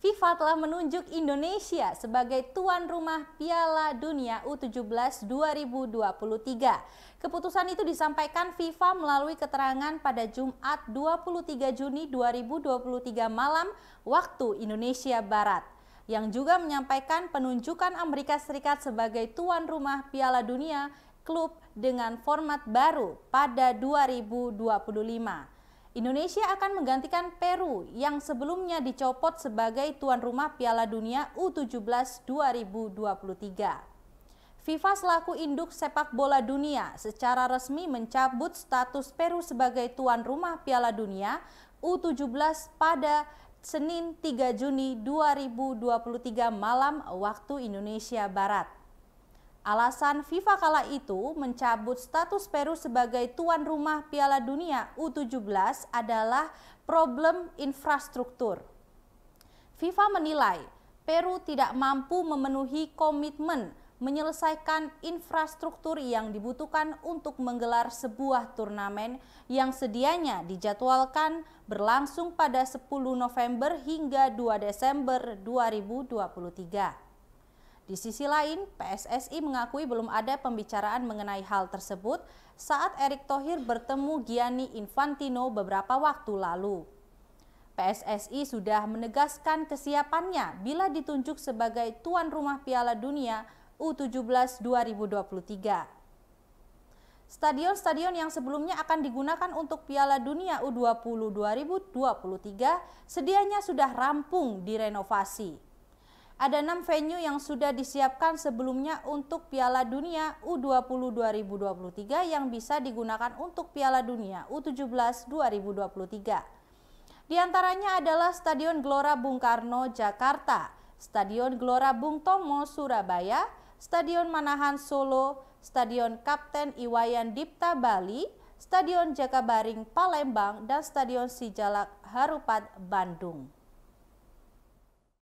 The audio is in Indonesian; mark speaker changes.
Speaker 1: FIFA telah menunjuk Indonesia sebagai tuan rumah Piala Dunia U17 2023. Keputusan itu disampaikan FIFA melalui keterangan pada Jumat 23 Juni 2023 malam waktu Indonesia Barat yang juga menyampaikan penunjukan Amerika Serikat sebagai tuan rumah Piala Dunia klub dengan format baru pada 2025. Indonesia akan menggantikan Peru yang sebelumnya dicopot sebagai tuan rumah Piala Dunia U17 2023. FIFA selaku induk sepak bola dunia secara resmi mencabut status Peru sebagai tuan rumah Piala Dunia U17 pada Senin 3 Juni 2023 malam waktu Indonesia Barat. Alasan FIFA kala itu mencabut status Peru sebagai tuan rumah Piala Dunia U17 adalah problem infrastruktur. FIFA menilai Peru tidak mampu memenuhi komitmen menyelesaikan infrastruktur yang dibutuhkan untuk menggelar sebuah turnamen yang sedianya dijadwalkan berlangsung pada 10 November hingga 2 Desember 2023. Di sisi lain, PSSI mengakui belum ada pembicaraan mengenai hal tersebut saat Erick Thohir bertemu Gianni Infantino beberapa waktu lalu. PSSI sudah menegaskan kesiapannya bila ditunjuk sebagai tuan rumah Piala Dunia U17 2023. Stadion-stadion yang sebelumnya akan digunakan untuk Piala Dunia U20 2023 sedianya sudah rampung direnovasi. Ada enam venue yang sudah disiapkan sebelumnya untuk Piala Dunia U20 2023 yang bisa digunakan untuk Piala Dunia U17 2023. Di antaranya adalah Stadion Gelora Bung Karno, Jakarta, Stadion Gelora Bung Tomo, Surabaya, Stadion Manahan Solo, Stadion Kapten Iwayan Dipta, Bali, Stadion Jakabaring, Palembang, dan Stadion Sijalak, Harupat, Bandung.